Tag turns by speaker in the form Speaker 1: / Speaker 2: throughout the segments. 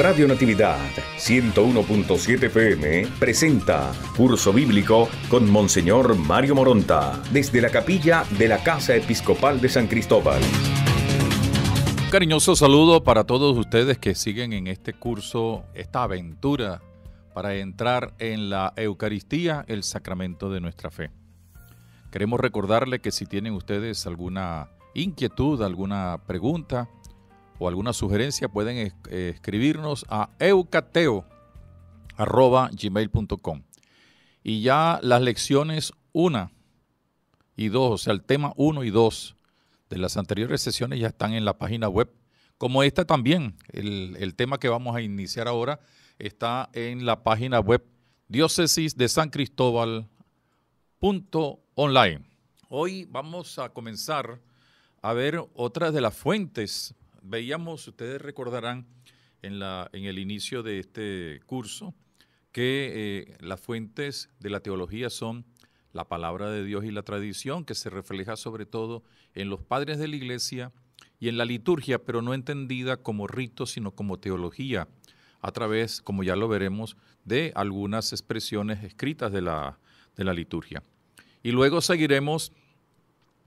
Speaker 1: Radio Natividad 101.7 PM presenta Curso Bíblico con Monseñor Mario Moronta desde la capilla de la Casa Episcopal de San Cristóbal. cariñoso saludo para todos ustedes que siguen en este curso, esta aventura para entrar en la Eucaristía, el sacramento de nuestra fe. Queremos recordarle que si tienen ustedes alguna inquietud, alguna pregunta, o alguna sugerencia pueden escribirnos a eucateo.gmail.com. Y ya las lecciones 1 y 2, o sea, el tema 1 y 2 de las anteriores sesiones ya están en la página web, como esta también. El, tema que vamos a iniciar ahora está en la página web diócesis de San Cristóbal Hoy vamos a comenzar a ver otras de las fuentes veíamos, ustedes recordarán, en, la, en el inicio de este curso, que eh, las fuentes de la teología son la palabra de Dios y la tradición, que se refleja sobre todo en los padres de la iglesia y en la liturgia, pero no entendida como rito, sino como teología, a través, como ya lo veremos, de algunas expresiones escritas de la, de la liturgia. Y luego seguiremos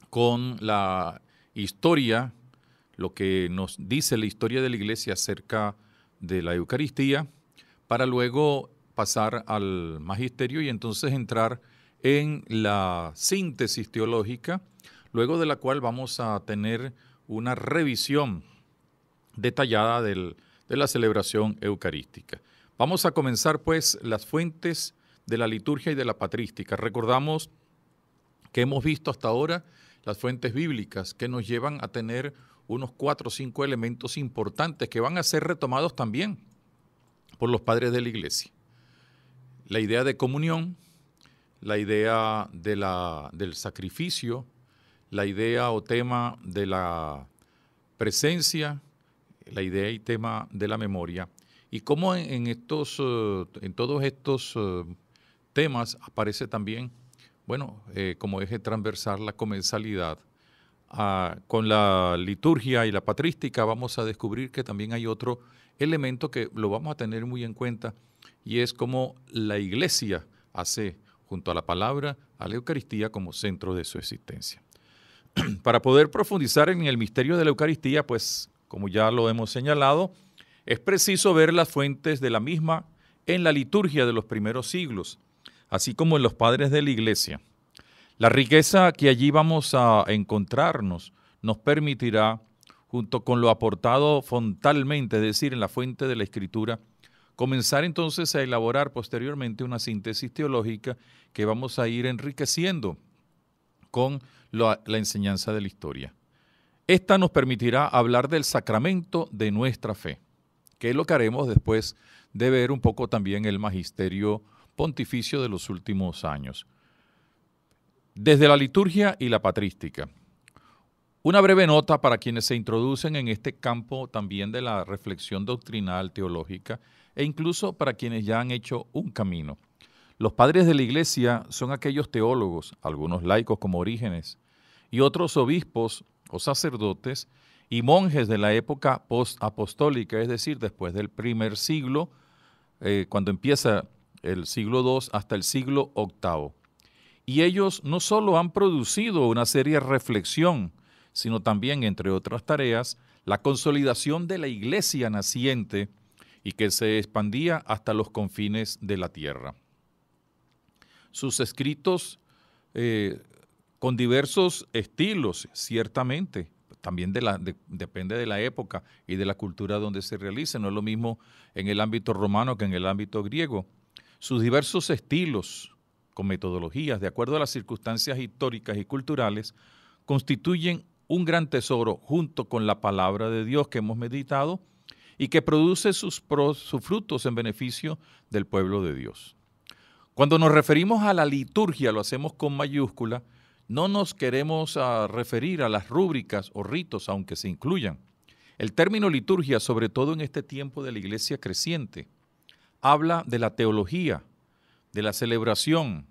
Speaker 1: con la historia lo que nos dice la historia de la iglesia acerca de la Eucaristía, para luego pasar al magisterio y entonces entrar en la síntesis teológica, luego de la cual vamos a tener una revisión detallada de la celebración eucarística. Vamos a comenzar pues las fuentes de la liturgia y de la patrística. Recordamos que hemos visto hasta ahora las fuentes bíblicas que nos llevan a tener unos cuatro o cinco elementos importantes que van a ser retomados también por los padres de la iglesia. La idea de comunión, la idea de la, del sacrificio, la idea o tema de la presencia, la idea y tema de la memoria, y cómo en, estos, eh, en todos estos eh, temas aparece también, bueno, eh, como eje transversal la comensalidad, con la liturgia y la patrística vamos a descubrir que también hay otro elemento que lo vamos a tener muy en cuenta y es cómo la iglesia hace junto a la palabra, a la Eucaristía como centro de su existencia. Para poder profundizar en el misterio de la Eucaristía, pues como ya lo hemos señalado, es preciso ver las fuentes de la misma en la liturgia de los primeros siglos, así como en los padres de la Iglesia. La riqueza que allí vamos a encontrarnos nos permitirá, junto con lo aportado frontalmente, es decir, en la fuente de la escritura, comenzar entonces a elaborar posteriormente una síntesis teológica que vamos a ir enriqueciendo con la, enseñanza de la historia. Esta nos permitirá hablar del sacramento de nuestra fe, que es lo que haremos después de ver un poco también el magisterio pontificio de los últimos años. Desde la liturgia y la patrística. Una breve nota para quienes se introducen en este campo también de la reflexión doctrinal, teológica, e incluso para quienes ya han hecho un camino. Los padres de la Iglesia son aquellos teólogos, algunos laicos como orígenes, y otros obispos o sacerdotes y monjes de la época post-apostólica, es decir, después del primer siglo, eh, cuando empieza el siglo II hasta el siglo VIII. Y ellos no solo han producido una seria reflexión, sino también, entre otras tareas, la consolidación de la iglesia naciente y que se expandía hasta los confines de la tierra. Sus escritos eh, con diversos estilos, ciertamente, también depende de la época y de la cultura donde se realice, no es lo mismo en el ámbito romano que en el ámbito griego. Sus diversos estilos, con metodologías de acuerdo a las circunstancias históricas y culturales, constituyen un gran tesoro junto con la palabra de Dios que hemos meditado y que produce sus, sus frutos en beneficio del pueblo de Dios. Cuando nos referimos a la liturgia, lo hacemos con mayúscula, no nos queremos ah, referir a las rúbricas o ritos, aunque se incluyan. El término liturgia, sobre todo en este tiempo de la iglesia creciente, habla de la teología, de la celebración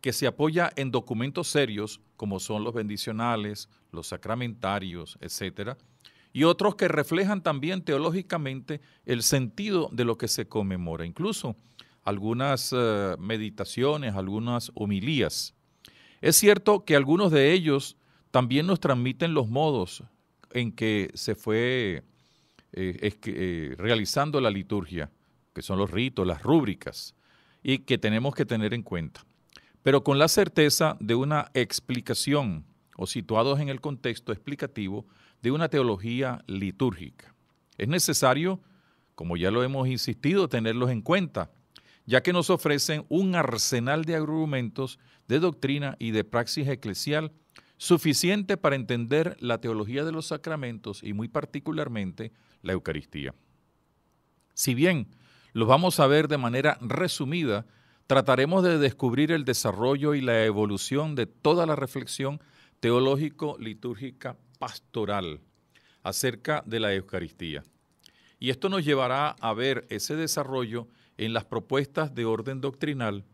Speaker 1: que se apoya en documentos serios como son los bendicionales, los sacramentarios, etc. Y otros que reflejan también teológicamente el sentido de lo que se conmemora. Incluso algunas eh, meditaciones, algunas homilías. Es cierto que algunos de ellos también nos transmiten los modos en que se fue eh, eh, realizando la liturgia, que son los ritos, las rúbricas y que tenemos que tener en cuenta, pero con la certeza de una explicación o situados en el contexto explicativo de una teología litúrgica. Es necesario, como ya lo hemos insistido, tenerlos en cuenta, ya que nos ofrecen un arsenal de argumentos de doctrina y de praxis eclesial suficiente para entender la teología de los sacramentos y muy particularmente la Eucaristía. Si bien los vamos a ver de manera resumida. Trataremos de descubrir el desarrollo y la evolución de toda la reflexión teológico-litúrgica pastoral acerca de la Eucaristía. Y esto nos llevará a ver ese desarrollo en las propuestas de orden doctrinal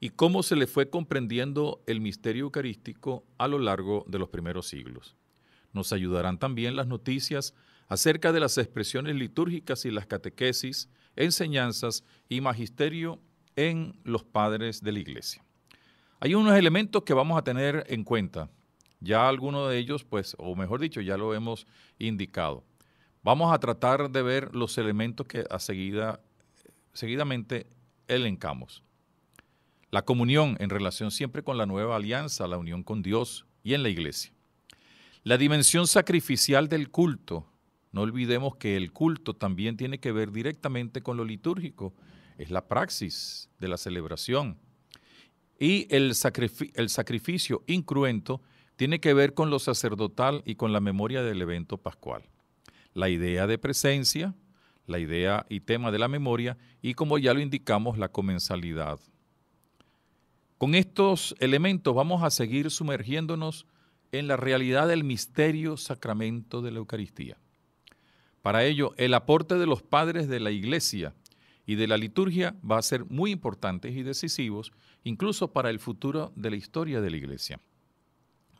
Speaker 1: y cómo se le fue comprendiendo el misterio eucarístico a lo largo de los primeros siglos. Nos ayudarán también las noticias acerca de las expresiones litúrgicas y las catequesis enseñanzas y magisterio en los padres de la iglesia. Hay unos elementos que vamos a tener en cuenta. Ya algunos de ellos, pues, o mejor dicho, ya lo hemos indicado. Vamos a tratar de ver los elementos que a seguida, seguidamente elencamos. La comunión en relación siempre con la nueva alianza, la unión con Dios y en la iglesia. La dimensión sacrificial del culto, no olvidemos que el culto también tiene que ver directamente con lo litúrgico, es la praxis de la celebración. Y el, sacrificio, el sacrificio incruento tiene que ver con lo sacerdotal y con la memoria del evento pascual. La idea de presencia, la idea y tema de la memoria y como ya lo indicamos, la comensalidad. Con estos elementos vamos a seguir sumergiéndonos en la realidad del misterio sacramento de la Eucaristía. Para ello, el aporte de los padres de la iglesia y de la liturgia va a ser muy importante y decisivos, incluso para el futuro de la historia de la iglesia.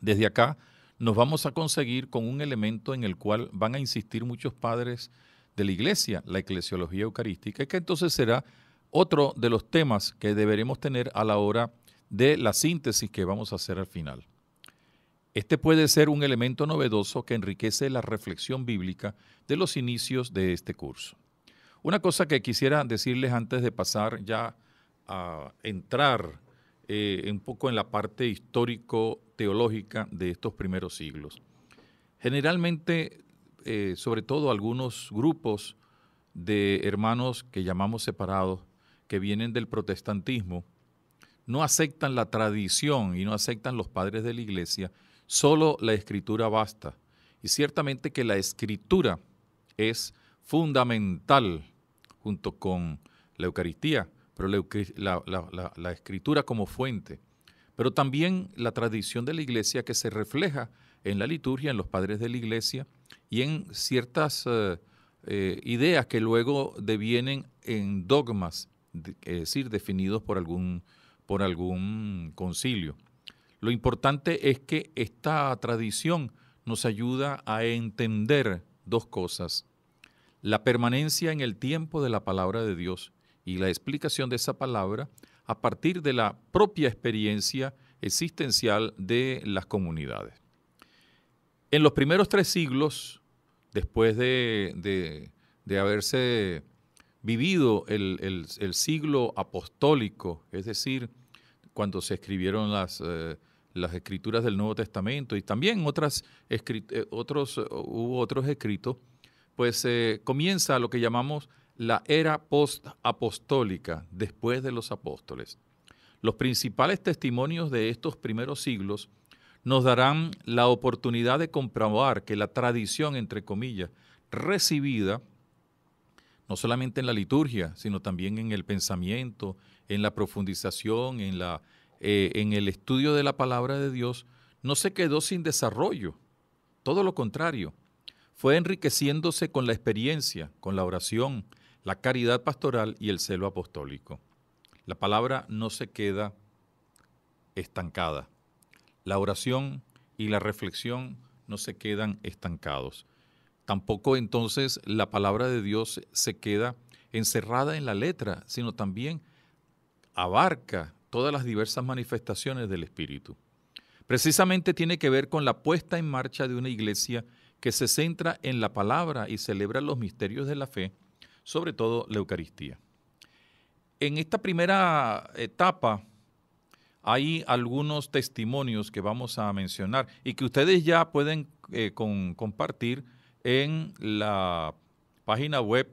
Speaker 1: Desde acá nos vamos a conseguir con un elemento en el cual van a insistir muchos padres de la iglesia, la eclesiología eucarística, que entonces será otro de los temas que deberemos tener a la hora de la síntesis que vamos a hacer al final. Este puede ser un elemento novedoso que enriquece la reflexión bíblica de los inicios de este curso. Una cosa que quisiera decirles antes de pasar ya a entrar eh, un poco en la parte histórico-teológica de estos primeros siglos. Generalmente, eh, sobre todo algunos grupos de hermanos que llamamos separados, que vienen del protestantismo, no aceptan la tradición y no aceptan los padres de la iglesia Solo la escritura basta. Y ciertamente que la escritura es fundamental junto con la Eucaristía, pero la, la, escritura como fuente, pero también la tradición de la iglesia que se refleja en la liturgia, en los padres de la iglesia y en ciertas eh, eh, ideas que luego devienen en dogmas, es decir, definidos por algún, por algún concilio. Lo importante es que esta tradición nos ayuda a entender dos cosas. La permanencia en el tiempo de la palabra de Dios y la explicación de esa palabra a partir de la propia experiencia existencial de las comunidades. En los primeros tres siglos, después de, haberse vivido el, siglo apostólico, es decir, cuando se escribieron las... Eh, las escrituras del Nuevo Testamento y también eh, otros, eh, hubo otros escritos, pues eh, comienza lo que llamamos la era post-apostólica, después de los apóstoles. Los principales testimonios de estos primeros siglos nos darán la oportunidad de comprobar que la tradición, entre comillas, recibida, no solamente en la liturgia, sino también en el pensamiento, en la profundización, en la, eh, en el estudio de la palabra de Dios, no se quedó sin desarrollo. Todo lo contrario, fue enriqueciéndose con la experiencia, con la oración, la caridad pastoral y el celo apostólico. La palabra no se queda estancada. La oración y la reflexión no se quedan estancados. Tampoco entonces la palabra de Dios se queda encerrada en la letra, sino también abarca todas las diversas manifestaciones del Espíritu. Precisamente tiene que ver con la puesta en marcha de una iglesia que se centra en la palabra y celebra los misterios de la fe, sobre todo la Eucaristía. En esta primera etapa hay algunos testimonios que vamos a mencionar y que ustedes ya pueden eh, compartir en la página web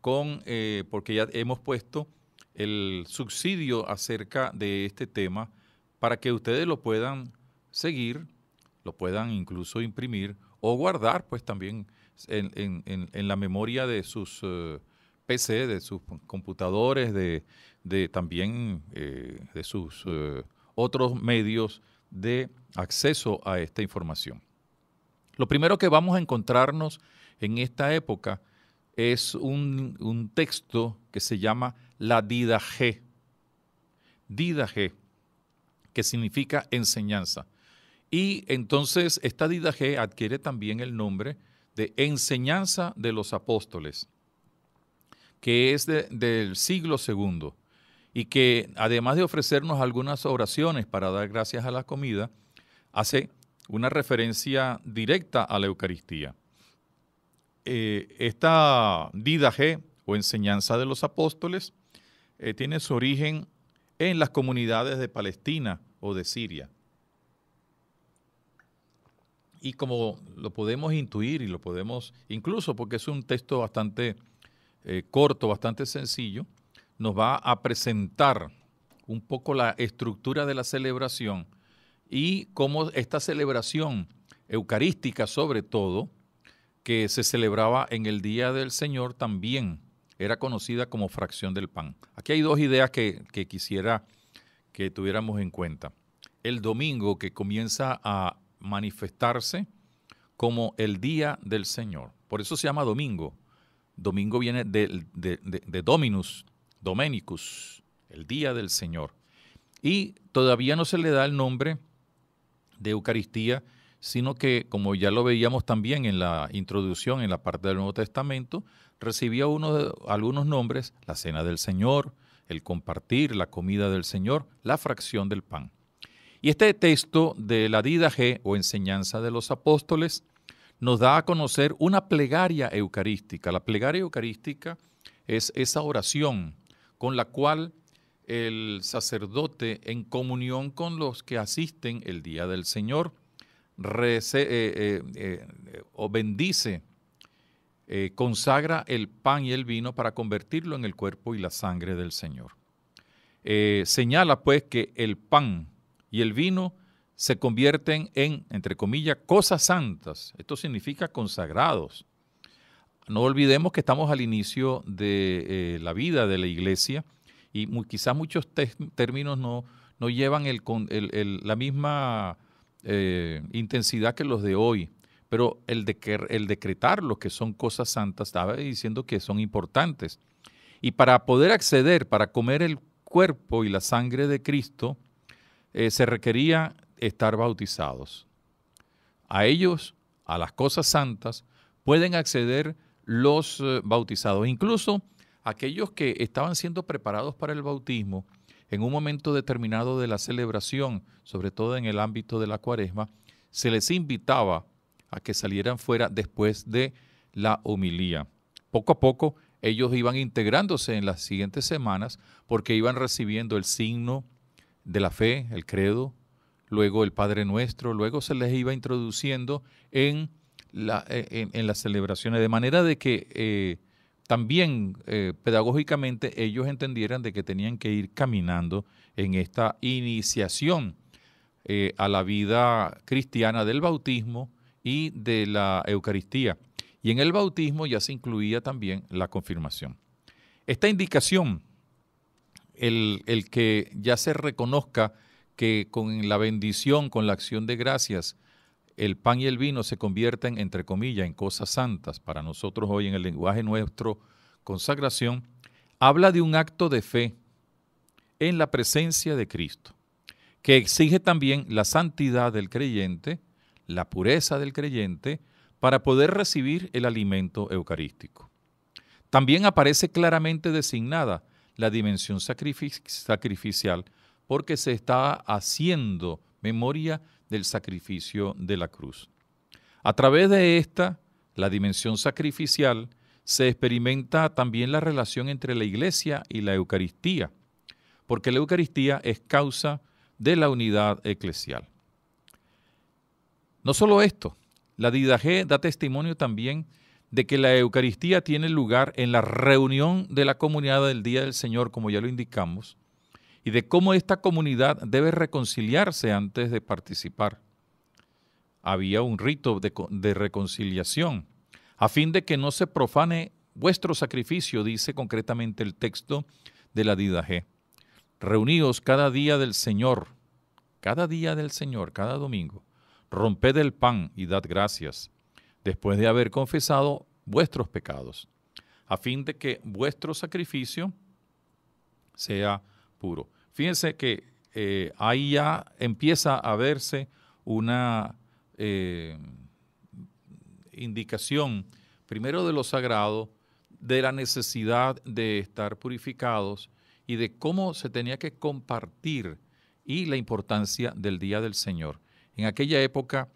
Speaker 1: con, eh, porque ya hemos puesto el subsidio acerca de este tema para que ustedes lo puedan seguir, lo puedan incluso imprimir o guardar pues también en, la memoria de sus eh, PC, de sus computadores, de, también eh, de sus eh, otros medios de acceso a esta información. Lo primero que vamos a encontrarnos en esta época es un, un texto que se llama la didaje. Didaje, que significa enseñanza. Y entonces esta didaje adquiere también el nombre de enseñanza de los apóstoles, que es del siglo segundo y que además de ofrecernos algunas oraciones para dar gracias a la comida, hace una referencia directa a la Eucaristía. Eh, esta didaje o enseñanza de los apóstoles eh, tiene su origen en las comunidades de Palestina o de Siria. Y como lo podemos intuir y lo podemos, incluso porque es un texto bastante eh, corto, bastante sencillo, nos va a presentar un poco la estructura de la celebración y cómo esta celebración eucarística sobre todo, que se celebraba en el Día del Señor también era conocida como fracción del pan. Aquí hay dos ideas que, quisiera que tuviéramos en cuenta. El domingo que comienza a manifestarse como el día del Señor. Por eso se llama domingo. Domingo viene de, Dominus, Domenicus, el día del Señor. Y todavía no se le da el nombre de Eucaristía, sino que, como ya lo veíamos también en la introducción, en la parte del Nuevo Testamento, recibió de algunos nombres, la cena del Señor, el compartir, la comida del Señor, la fracción del pan. Y este texto de la G o enseñanza de los apóstoles nos da a conocer una plegaria eucarística. La plegaria eucarística es esa oración con la cual el sacerdote, en comunión con los que asisten el día del Señor, eh, eh, eh, o bendice eh, consagra el pan y el vino para convertirlo en el cuerpo y la sangre del Señor. Eh, señala pues que el pan y el vino se convierten en, entre comillas, cosas santas. Esto significa consagrados. No olvidemos que estamos al inicio de eh, la vida de la iglesia y quizás muchos términos no, llevan el, la misma intensidad que los de hoy pero el, decretar lo que son cosas santas, estaba diciendo que son importantes. Y para poder acceder, para comer el cuerpo y la sangre de Cristo, eh, se requería estar bautizados. A ellos, a las cosas santas, pueden acceder los eh, bautizados, incluso aquellos que estaban siendo preparados para el bautismo en un momento determinado de la celebración, sobre todo en el ámbito de la cuaresma, se les invitaba a que salieran fuera después de la homilía. Poco a poco ellos iban integrándose en las siguientes semanas porque iban recibiendo el signo de la fe, el credo, luego el Padre Nuestro, luego se les iba introduciendo en, eh, en, las celebraciones, de manera de que eh, también eh, pedagógicamente ellos entendieran de que tenían que ir caminando en esta iniciación a la vida cristiana del bautismo, y de la Eucaristía. Y en el bautismo ya se incluía también la confirmación. Esta indicación, el, que ya se reconozca que con la bendición, con la acción de gracias, el pan y el vino se convierten, entre comillas, en cosas santas, para nosotros hoy en el lenguaje nuestro, consagración, habla de un acto de fe en la presencia de Cristo, que exige también la santidad del creyente la pureza del creyente para poder recibir el alimento eucarístico. También aparece claramente designada la dimensión sacrificial porque se está haciendo memoria del sacrificio de la cruz. A través de esta, la dimensión sacrificial, se experimenta también la relación entre la iglesia y la Eucaristía, porque la Eucaristía es causa de la unidad eclesial. No solo esto, la Didaje da testimonio también de que la Eucaristía tiene lugar en la reunión de la comunidad del Día del Señor, como ya lo indicamos, y de cómo esta comunidad debe reconciliarse antes de participar. Había un rito de, reconciliación, a fin de que no se profane vuestro sacrificio, dice concretamente el texto de la g Reunidos cada día del Señor, cada día del Señor, cada domingo, romped el pan y dad gracias, después de haber confesado vuestros pecados, a fin de que vuestro sacrificio sea puro. Fíjense que eh, ahí ya empieza a verse una eh, indicación, primero de lo sagrado, de la necesidad de estar purificados y de cómo se tenía que compartir y la importancia del día del Señor. En aquella época,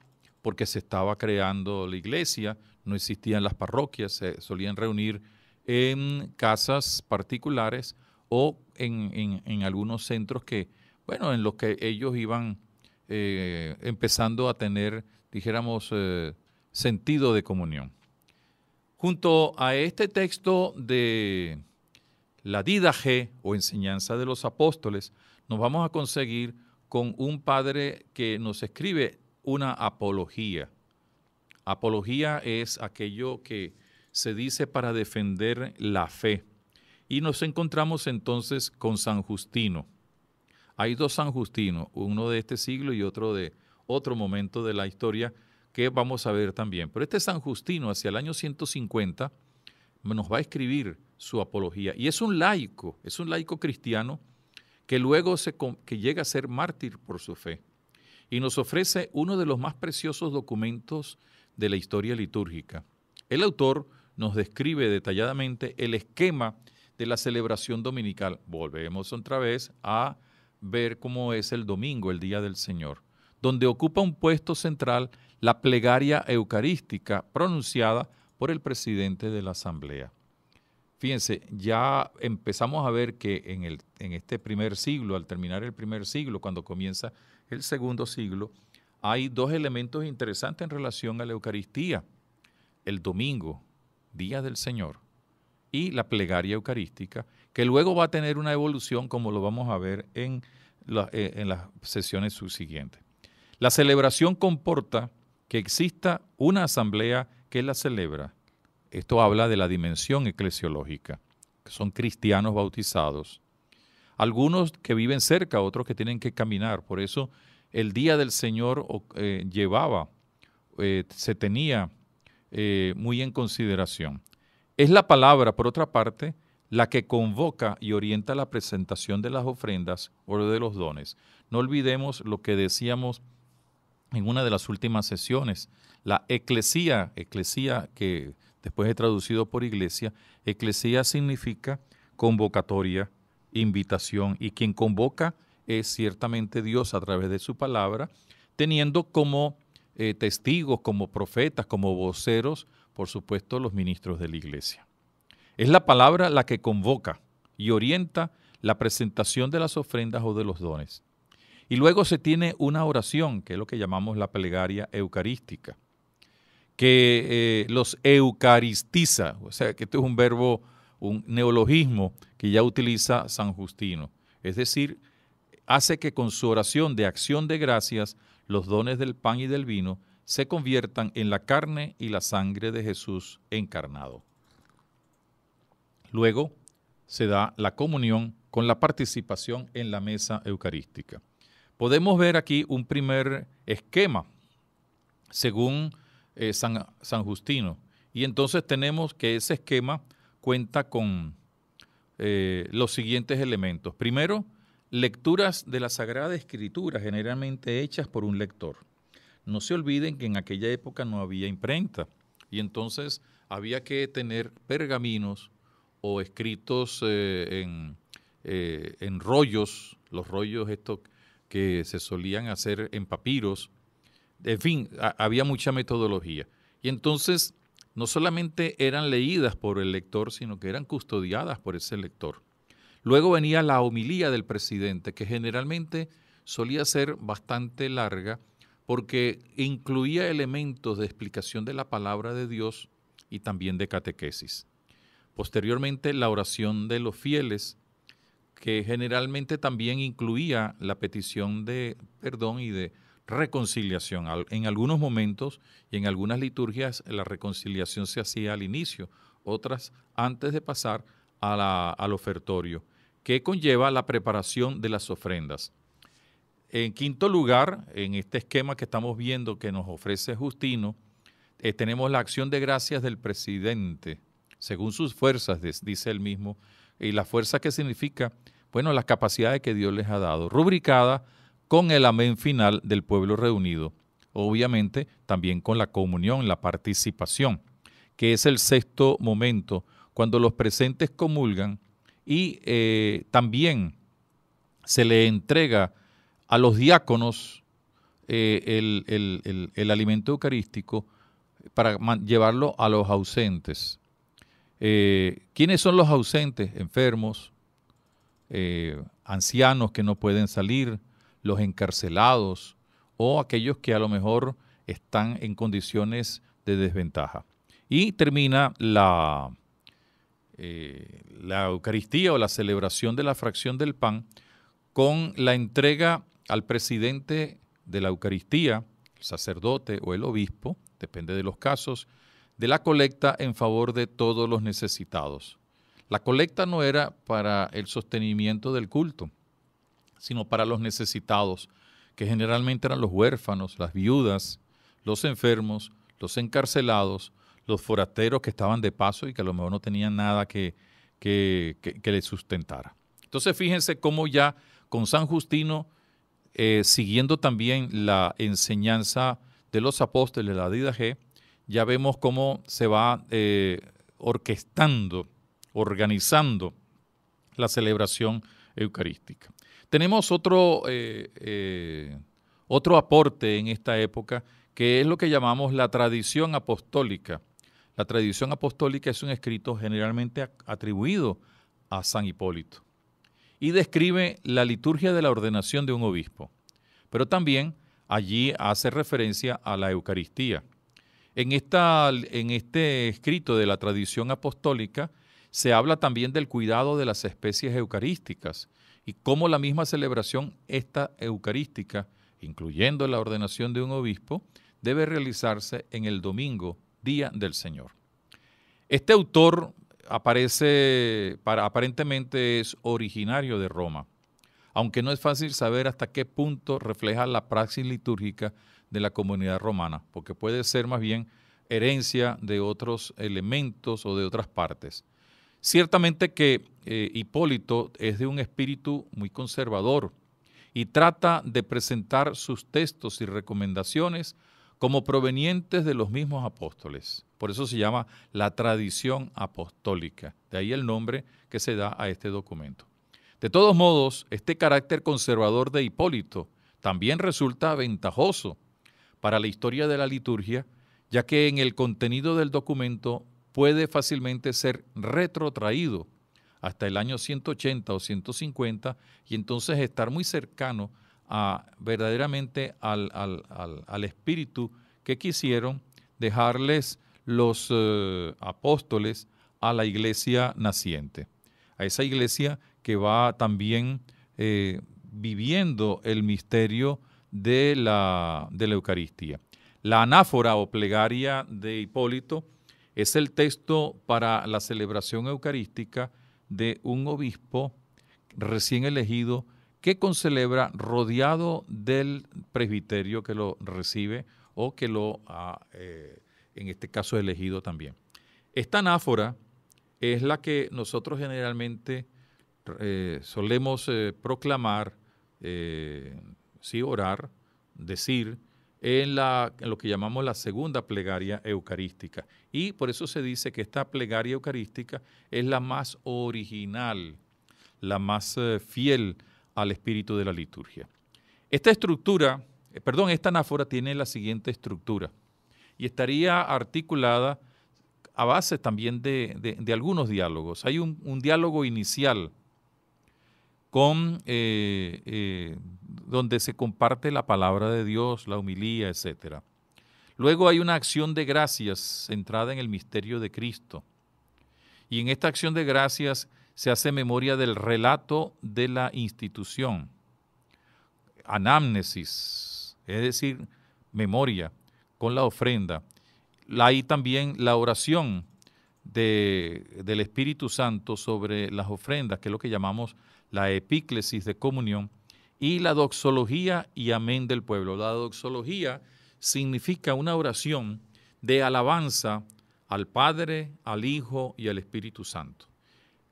Speaker 1: porque se estaba creando la iglesia, no existían las parroquias, se solían reunir en casas particulares o en, algunos centros que, bueno, en los que ellos iban eh, empezando a tener, dijéramos, eh, sentido de comunión. Junto a este texto de la g o enseñanza de los apóstoles, nos vamos a conseguir con un padre que nos escribe una apología. Apología es aquello que se dice para defender la fe. Y nos encontramos entonces con San Justino. Hay dos San Justino, uno de este siglo y otro de otro momento de la historia que vamos a ver también. Pero este San Justino, hacia el año 150, nos va a escribir su apología. Y es un laico, es un laico cristiano que luego se, que llega a ser mártir por su fe y nos ofrece uno de los más preciosos documentos de la historia litúrgica. El autor nos describe detalladamente el esquema de la celebración dominical. Volvemos otra vez a ver cómo es el domingo, el día del Señor, donde ocupa un puesto central la plegaria eucarística pronunciada por el presidente de la Asamblea. Fíjense, ya empezamos a ver que en, el, en este primer siglo, al terminar el primer siglo, cuando comienza el segundo siglo, hay dos elementos interesantes en relación a la Eucaristía. El domingo, Día del Señor, y la plegaria eucarística, que luego va a tener una evolución como lo vamos a ver en, eh, en las sesiones subsiguientes. La celebración comporta que exista una asamblea que la celebra esto habla de la dimensión eclesiológica, que son cristianos bautizados. Algunos que viven cerca, otros que tienen que caminar. Por eso el día del Señor eh, llevaba, eh, se tenía eh, muy en consideración. Es la palabra, por otra parte, la que convoca y orienta la presentación de las ofrendas o de los dones. No olvidemos lo que decíamos en una de las últimas sesiones, la eclesía, eclesía que después he traducido por iglesia, eclesia significa convocatoria, invitación, y quien convoca es ciertamente Dios a través de su palabra, teniendo como eh, testigos, como profetas, como voceros, por supuesto, los ministros de la iglesia. Es la palabra la que convoca y orienta la presentación de las ofrendas o de los dones. Y luego se tiene una oración, que es lo que llamamos la plegaria eucarística que eh, los eucaristiza, o sea, que esto es un verbo, un neologismo que ya utiliza San Justino. Es decir, hace que con su oración de acción de gracias, los dones del pan y del vino se conviertan en la carne y la sangre de Jesús encarnado. Luego se da la comunión con la participación en la mesa eucarística. Podemos ver aquí un primer esquema según eh, San, Justino. Y entonces tenemos que ese esquema cuenta con eh, los siguientes elementos. Primero, lecturas de la Sagrada Escritura, generalmente hechas por un lector. No se olviden que en aquella época no había imprenta y entonces había que tener pergaminos o escritos eh, en, en rollos, los rollos estos que se solían hacer en papiros en fin, había mucha metodología. Y entonces, no solamente eran leídas por el lector, sino que eran custodiadas por ese lector. Luego venía la homilía del presidente, que generalmente solía ser bastante larga porque incluía elementos de explicación de la palabra de Dios y también de catequesis. Posteriormente, la oración de los fieles, que generalmente también incluía la petición de perdón y de reconciliación. En algunos momentos y en algunas liturgias la reconciliación se hacía al inicio, otras antes de pasar al ofertorio, que conlleva la preparación de las ofrendas. En quinto lugar, en este esquema que estamos viendo que nos ofrece Justino, eh, tenemos la acción de gracias del presidente, según sus fuerzas, dice él mismo, y la fuerza que significa, bueno, las capacidades que Dios les ha dado, rubricada con el amén final del pueblo reunido, obviamente también con la comunión, la participación, que es el sexto momento, cuando los presentes comulgan y eh, también se le entrega a los diáconos eh, el, alimento eucarístico para llevarlo a los ausentes. Eh, ¿Quiénes son los ausentes? Enfermos, ancianos que no pueden salir, los encarcelados o aquellos que a lo mejor están en condiciones de desventaja. Y termina la, eh, la Eucaristía o la celebración de la fracción del pan con la entrega al presidente de la Eucaristía, el sacerdote o el obispo, depende de los casos, de la colecta en favor de todos los necesitados. La colecta no era para el sostenimiento del culto, sino para los necesitados, que generalmente eran los huérfanos, las viudas, los enfermos, los encarcelados, los forasteros que estaban de paso y que a lo mejor no tenían nada que, que, les sustentara. Entonces fíjense cómo ya con San Justino, eh, siguiendo también la enseñanza de los apóstoles, la G, ya vemos cómo se va eh, orquestando, organizando la celebración eucarística. Tenemos otro, eh, eh, otro aporte en esta época que es lo que llamamos la tradición apostólica. La tradición apostólica es un escrito generalmente atribuido a San Hipólito y describe la liturgia de la ordenación de un obispo, pero también allí hace referencia a la Eucaristía. En, esta, en este escrito de la tradición apostólica se habla también del cuidado de las especies eucarísticas y cómo la misma celebración, esta eucarística, incluyendo la ordenación de un obispo, debe realizarse en el domingo, día del Señor. Este autor aparece, aparentemente es originario de Roma, aunque no es fácil saber hasta qué punto refleja la praxis litúrgica de la comunidad romana, porque puede ser más bien herencia de otros elementos o de otras partes. Ciertamente que eh, Hipólito es de un espíritu muy conservador y trata de presentar sus textos y recomendaciones como provenientes de los mismos apóstoles. Por eso se llama la tradición apostólica. De ahí el nombre que se da a este documento. De todos modos, este carácter conservador de Hipólito también resulta ventajoso para la historia de la liturgia, ya que en el contenido del documento puede fácilmente ser retrotraído hasta el año 180 o 150 y entonces estar muy cercano a, verdaderamente al, espíritu que quisieron dejarles los eh, apóstoles a la iglesia naciente, a esa iglesia que va también eh, viviendo el misterio de la Eucaristía. La anáfora o plegaria de Hipólito es el texto para la celebración eucarística de un obispo recién elegido que concelebra rodeado del presbiterio que lo recibe o que lo ha, eh, en este caso, elegido también. Esta anáfora es la que nosotros generalmente eh, solemos eh, proclamar, sí, orar, decir, en, la, lo que llamamos la segunda plegaria eucarística. Y por eso se dice que esta plegaria eucarística es la más original, la más eh, fiel al espíritu de la liturgia. Esta estructura, eh, perdón, esta anáfora tiene la siguiente estructura y estaría articulada a base también de, algunos diálogos. Hay un, diálogo inicial con eh, donde se comparte la palabra de Dios, la humilía, etc. Luego hay una acción de gracias centrada en el misterio de Cristo. Y en esta acción de gracias se hace memoria del relato de la institución. Anámnesis, es decir, memoria con la ofrenda. Hay también la oración del Espíritu Santo sobre las ofrendas, que es lo que llamamos la epíclesis de comunión, y la doxología y amén del pueblo. La doxología significa una oración de alabanza al Padre, al Hijo y al Espíritu Santo.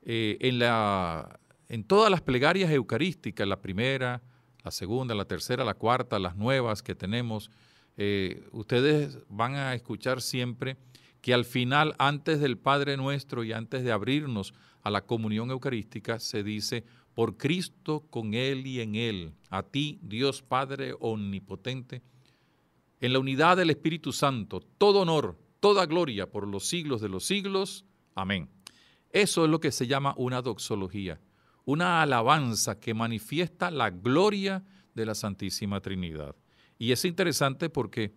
Speaker 1: Eh, en, la, en todas las plegarias eucarísticas, la primera, la segunda, la tercera, la cuarta, las nuevas que tenemos, eh, ustedes van a escuchar siempre que al final, antes del Padre nuestro y antes de abrirnos a la comunión eucarística, se dice por Cristo, con Él y en Él, a ti, Dios Padre Omnipotente, en la unidad del Espíritu Santo, todo honor, toda gloria por los siglos de los siglos. Amén. Eso es lo que se llama una doxología, una alabanza que manifiesta la gloria de la Santísima Trinidad. Y es interesante porque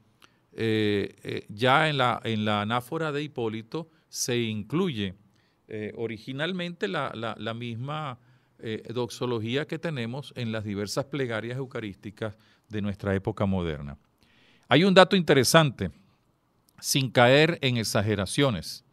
Speaker 1: eh, eh, ya en la, en la anáfora de Hipólito se incluye eh, originalmente la misma eh, doxología que tenemos en las diversas plegarias eucarísticas de nuestra época moderna. Hay un dato interesante, sin caer en exageraciones,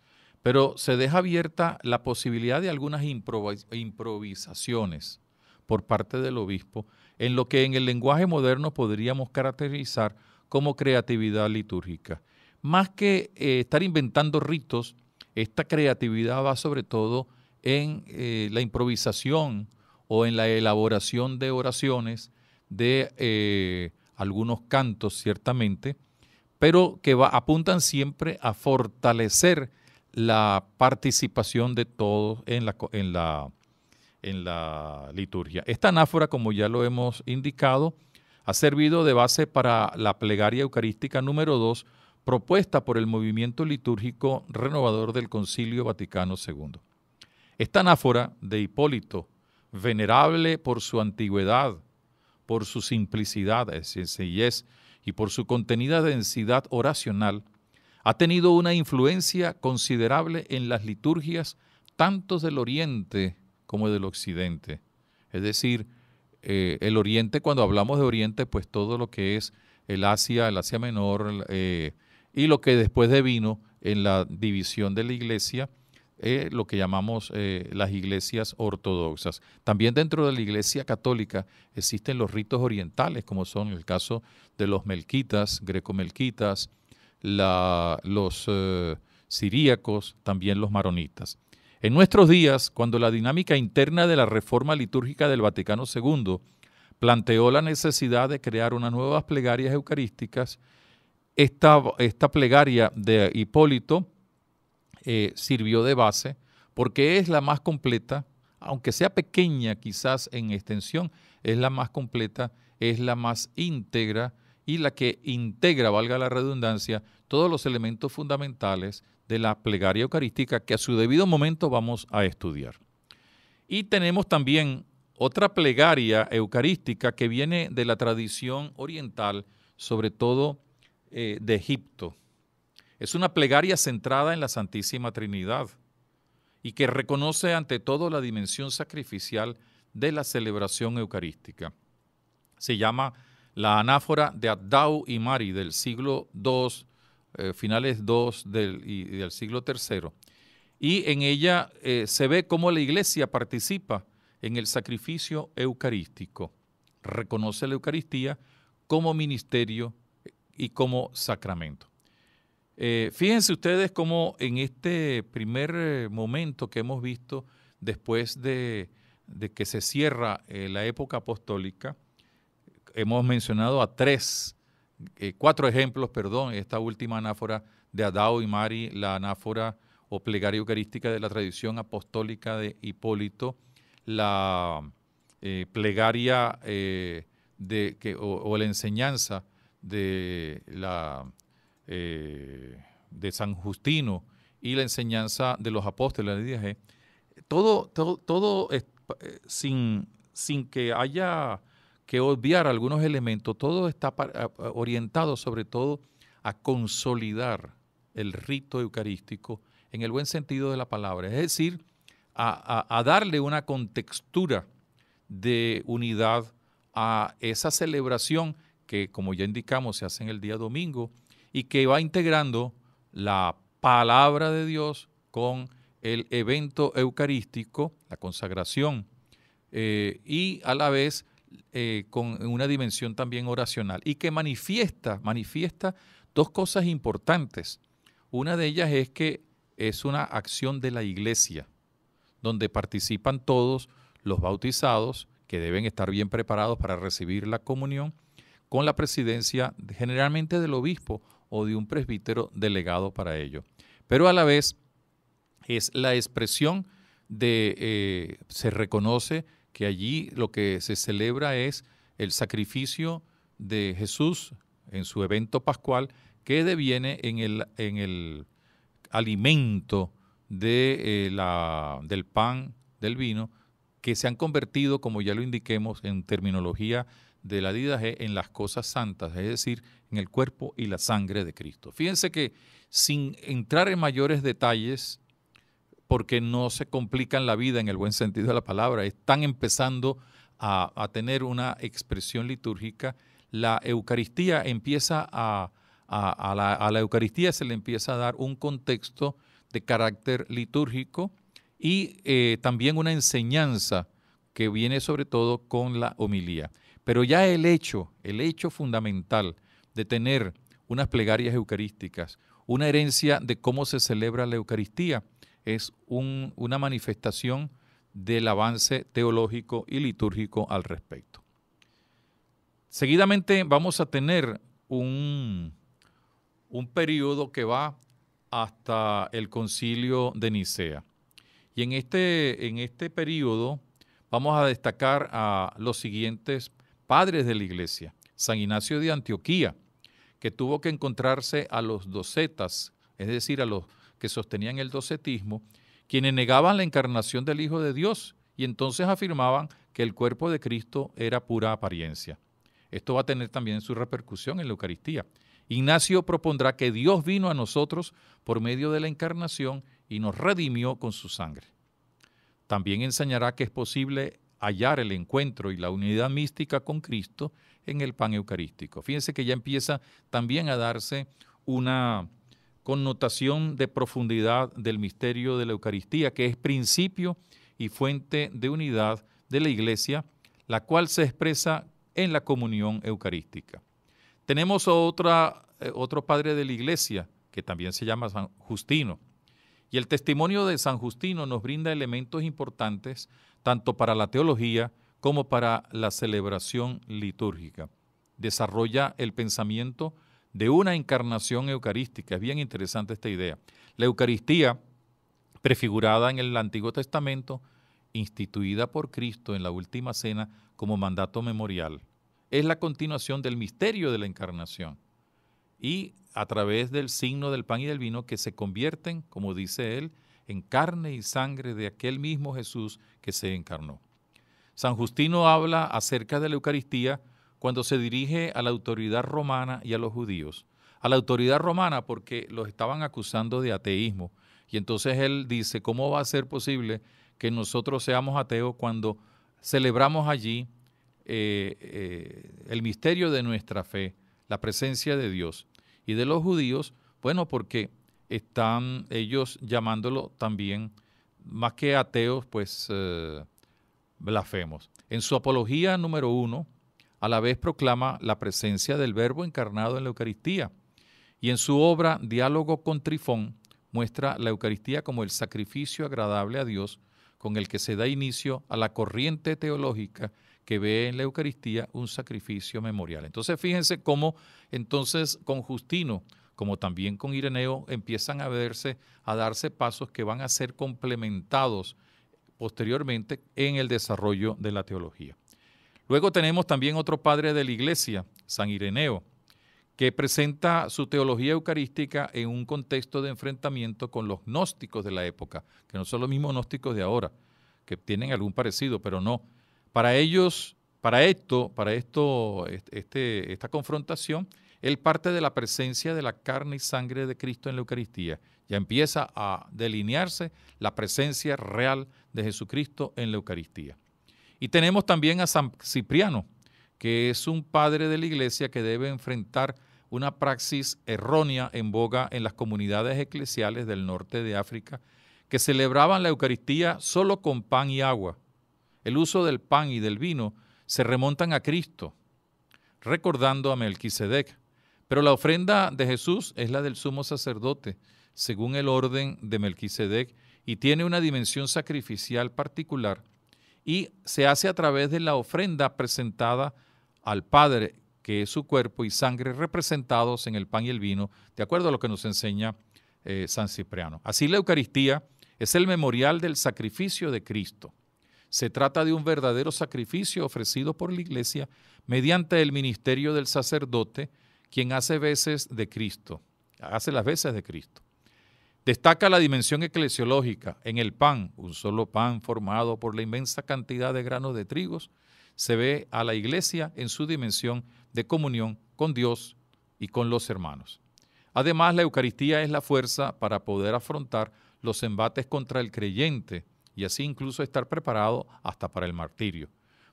Speaker 1: pero se deja abierta la posibilidad de algunas improvisaciones por parte del obispo en lo que en el lenguaje moderno podríamos caracterizar como creatividad litúrgica. Más que eh, estar inventando ritos, esta creatividad va sobre todo en eh, la improvisación o en la elaboración de oraciones de eh, algunos cantos, ciertamente, pero que apuntan siempre a fortalecer la participación de todos en la, en la, en la liturgia. Esta anáfora, como ya lo hemos indicado, ha servido de base para la plegaria eucarística número 2, propuesta por el movimiento litúrgico renovador del Concilio Vaticano II. Esta anáfora de Hipólito, venerable por su antigüedad, por su simplicidad sencillez y por su contenida densidad oracional, ha tenido una influencia considerable en las liturgias tanto del Oriente como del Occidente. Es decir, eh, el Oriente, cuando hablamos de Oriente, pues todo lo que es el Asia, el Asia Menor eh, y lo que después vino en la división de la Iglesia, eh, lo que llamamos eh, las iglesias ortodoxas. También dentro de la iglesia católica existen los ritos orientales, como son el caso de los melquitas, greco-melquitas, los eh, siríacos, también los maronitas. En nuestros días, cuando la dinámica interna de la reforma litúrgica del Vaticano II planteó la necesidad de crear unas nuevas plegarias eucarísticas, esta plegaria de Hipólito, eh, sirvió de base porque es la más completa, aunque sea pequeña quizás en extensión, es la más completa, es la más íntegra y la que integra, valga la redundancia, todos los elementos fundamentales de la plegaria eucarística que a su debido momento vamos a estudiar. Y tenemos también otra plegaria eucarística que viene de la tradición oriental, sobre todo eh, de Egipto. Es una plegaria centrada en la Santísima Trinidad y que reconoce ante todo la dimensión sacrificial de la celebración eucarística. Se llama la anáfora de Abdau y Mari del siglo II, eh, finales II del, y, del siglo III. Y en ella eh, se ve cómo la iglesia participa en el sacrificio eucarístico. Reconoce la Eucaristía como ministerio y como sacramento. Eh, fíjense ustedes cómo en este primer eh, momento que hemos visto después de, que se cierra eh, la época apostólica, hemos mencionado a tres, cuatro ejemplos, perdón, esta última anáfora de Adao y Mari, la anáfora o plegaria eucarística de la tradición apostólica de Hipólito, la plegaria de, que, o la enseñanza de la eh, de San Justino y la enseñanza de los apóstoles, todo, todo, todo eh, sin, sin que haya que obviar algunos elementos, todo está orientado sobre todo a consolidar el rito eucarístico en el buen sentido de la palabra, es decir, a darle una contextura de unidad a esa celebración que, como ya indicamos, se hace en el día domingo y que va integrando la palabra de Dios con el evento eucarístico, la consagración, eh, y a la vez eh, con una dimensión también oracional, y que manifiesta, manifiesta dos cosas importantes. Una de ellas es que es una acción de la iglesia, donde participan todos los bautizados, que deben estar bien preparados para recibir la comunión, con la presidencia generalmente del obispo o de un presbítero delegado para ello. Pero a la vez es la expresión de, eh, se reconoce que allí lo que se celebra es el sacrificio de Jesús en su evento pascual que deviene en el, en el alimento de, eh, la, del pan, del vino, que se han convertido, como ya lo indiquemos en terminología de la es en las cosas santas, es decir, en el cuerpo y la sangre de Cristo. Fíjense que sin entrar en mayores detalles, porque no se complican la vida en el buen sentido de la palabra, están empezando a, tener una expresión litúrgica, la Eucaristía empieza a, a, la, Eucaristía se le empieza a dar un contexto de carácter litúrgico y eh, también una enseñanza que viene sobre todo con la homilía. Pero ya el hecho, el hecho fundamental de tener unas plegarias eucarísticas, una herencia de cómo se celebra la Eucaristía, es una manifestación del avance teológico y litúrgico al respecto. Seguidamente vamos a tener un, un periodo que va hasta el concilio de Nicea. Y en este, en este periodo vamos a destacar a los siguientes padres de la iglesia, San Ignacio de Antioquía, que tuvo que encontrarse a los docetas, es decir, a los que sostenían el docetismo, quienes negaban la encarnación del Hijo de Dios y entonces afirmaban que el cuerpo de Cristo era pura apariencia. Esto va a tener también su repercusión en la Eucaristía. Ignacio propondrá que Dios vino a nosotros por medio de la encarnación y nos redimió con su sangre. También enseñará que es posible hallar el encuentro y la unidad mística con Cristo en el pan eucarístico. Fíjense que ya empieza también a darse una connotación de profundidad del misterio de la Eucaristía, que es principio y fuente de unidad de la Iglesia, la cual se expresa en la comunión eucarística. Tenemos otra, eh, otro padre de la Iglesia, que también se llama San Justino, y el testimonio de San Justino nos brinda elementos importantes tanto para la teología como para la celebración litúrgica. Desarrolla el pensamiento de una encarnación eucarística. Es bien interesante esta idea. La Eucaristía, prefigurada en el Antiguo Testamento, instituida por Cristo en la Última Cena como mandato memorial, es la continuación del misterio de la encarnación y a través del signo del pan y del vino que se convierten, como dice él, en carne y sangre de aquel mismo Jesús que se encarnó. San Justino habla acerca de la Eucaristía cuando se dirige a la autoridad romana y a los judíos. A la autoridad romana porque los estaban acusando de ateísmo. Y entonces él dice, ¿cómo va a ser posible que nosotros seamos ateos cuando celebramos allí eh, eh, el misterio de nuestra fe, la presencia de Dios? Y de los judíos, bueno, porque están ellos llamándolo también, más que ateos, pues eh, blasfemos. En su apología número uno, a la vez proclama la presencia del Verbo encarnado en la Eucaristía y en su obra Diálogo con Trifón muestra la Eucaristía como el sacrificio agradable a Dios con el que se da inicio a la corriente teológica que ve en la Eucaristía un sacrificio memorial. Entonces fíjense cómo entonces con Justino como también con Ireneo, empiezan a verse, a darse pasos que van a ser complementados posteriormente en el desarrollo de la teología. Luego tenemos también otro padre de la iglesia, San Ireneo, que presenta su teología eucarística en un contexto de enfrentamiento con los gnósticos de la época, que no son los mismos gnósticos de ahora, que tienen algún parecido, pero no. Para ellos, para esto, para esto, este, este, esta confrontación, él parte de la presencia de la carne y sangre de Cristo en la Eucaristía. Ya empieza a delinearse la presencia real de Jesucristo en la Eucaristía. Y tenemos también a San Cipriano, que es un padre de la iglesia que debe enfrentar una praxis errónea en boga en las comunidades eclesiales del norte de África, que celebraban la Eucaristía solo con pan y agua. El uso del pan y del vino se remontan a Cristo, recordando a Melquisedec, pero la ofrenda de Jesús es la del sumo sacerdote, según el orden de Melquisedec, y tiene una dimensión sacrificial particular, y se hace a través de la ofrenda presentada al Padre, que es su cuerpo y sangre representados en el pan y el vino, de acuerdo a lo que nos enseña eh, San Cipriano. Así la Eucaristía es el memorial del sacrificio de Cristo. Se trata de un verdadero sacrificio ofrecido por la Iglesia mediante el ministerio del sacerdote, quien hace veces de Cristo, hace las veces de Cristo. Destaca la dimensión eclesiológica en el pan, un solo pan formado por la inmensa cantidad de granos de trigos, se ve a la iglesia en su dimensión de comunión con Dios y con los hermanos. Además, la Eucaristía es la fuerza para poder afrontar los embates contra el creyente y así incluso estar preparado hasta para el martirio.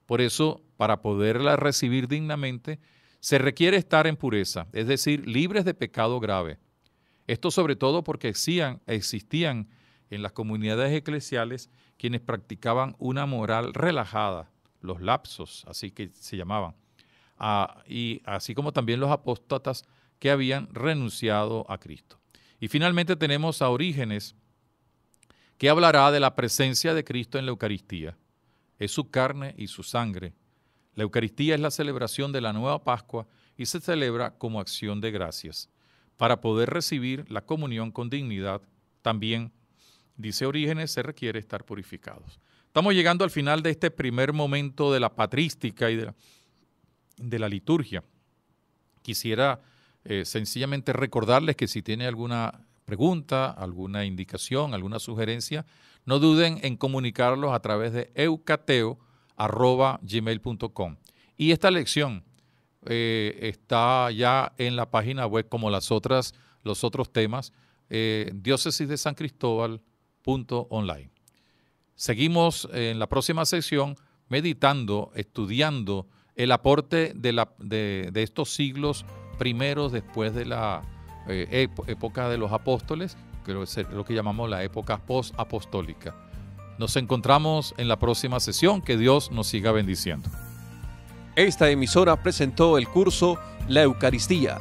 Speaker 1: Por eso, para poderla recibir dignamente, se requiere estar en pureza, es decir, libres de pecado grave. Esto sobre todo porque existían, en las comunidades eclesiales quienes practicaban una moral relajada, los lapsos, así que se llamaban, ah, y así como también los apóstatas que habían renunciado a Cristo. Y finalmente tenemos a Orígenes, que hablará de la presencia de Cristo en la Eucaristía. Es su carne y su sangre la Eucaristía es la celebración de la nueva Pascua y se celebra como acción de gracias, para poder recibir la comunión con dignidad. También, dice Orígenes, se requiere estar purificados. Estamos llegando al final de este primer momento de la patrística y de la, liturgia. Quisiera eh, sencillamente recordarles que si tiene alguna pregunta, alguna indicación, alguna sugerencia, no duden en comunicarlos a través de eucateo arroba gmail.com. Y esta lección eh, está ya en la página web como las otras, los otros temas, eh, diócesis de San Cristóbal online. Seguimos en la próxima sección meditando, estudiando el aporte de, la, de, estos siglos primeros después de la eh, época de los apóstoles, que es lo que llamamos la época post-apostólica. Nos encontramos en la próxima sesión. Que Dios nos siga bendiciendo. Esta emisora presentó el curso La Eucaristía